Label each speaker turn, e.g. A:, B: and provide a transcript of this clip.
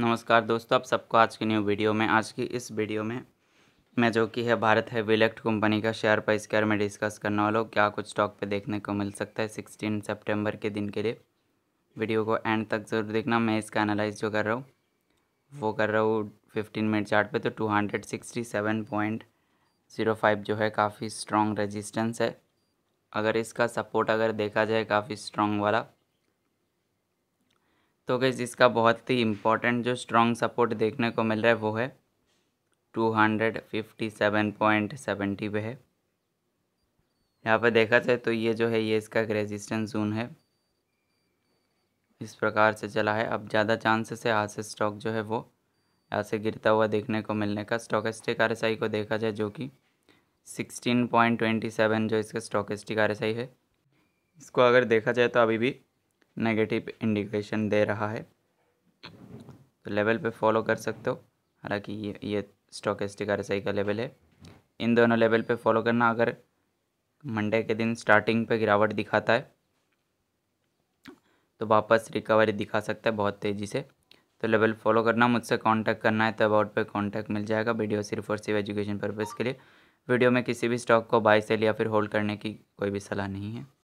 A: नमस्कार दोस्तों आप सबको आज की न्यू वीडियो में आज की इस वीडियो में मैं जो कि है भारत है विलेक्ट कंपनी का शेयर प्राइस के में डिस्कस करने वाला हूँ क्या कुछ स्टॉक पे देखने को मिल सकता है सिक्सटीन सितंबर के दिन के लिए वीडियो को एंड तक जरूर देखना मैं इसका एनालाइज जो कर रहा हूँ वो कर रहा हूँ फिफ्टीन मिनट चार्ट पे तो two hundred sixty seven point zero five जो है काफ़ी स्ट्रॉन्ग रजिस्टेंस है अगर इसका सपोर्ट अगर देखा जाए काफ़ी स्ट्रॉन्ग वाला तो गैस इसका बहुत ही इम्पोर्टेंट जो स्ट्रॉन्ग सपोर्ट देखने को मिल रहा है वो है two hundred fifty seven point seventy पे है यहाँ पर देखा जाए तो ये जो है ये इसका रेजिस्टेंस जोन है इस प्रकार से चला है अब ज़्यादा चांसेस है यहाँ से स्टॉक जो है वो यहाँ से गिरता हुआ देखने को मिलने का स्टॉक स्टिक आर को देखा जाए जो कि सिक्सटीन पॉइंट ट्वेंटी सेवन जो इसका स्टॉक स्टिक आर है इसको अगर देखा जाए तो अभी भी नेगेटिव इंडिकेशन दे रहा है तो लेवल पे फॉलो कर सकते हो हालांकि ये ये स्टॉक एस टी का रसाई का लेवल है इन दोनों लेवल पे फॉलो करना अगर मंडे के दिन स्टार्टिंग पे गिरावट दिखाता है तो वापस रिकवरी दिखा सकता है बहुत तेज़ी से तो लेवल फॉलो करना मुझसे कांटेक्ट करना है तो अबाउट पे कांटेक्ट मिल जाएगा वीडियो सिर्फ और सिर्फ एजुकेशन पर्पज़ के लिए वीडियो में किसी भी स्टॉक को बाय सेल या फिर होल्ड करने की कोई भी सलाह नहीं है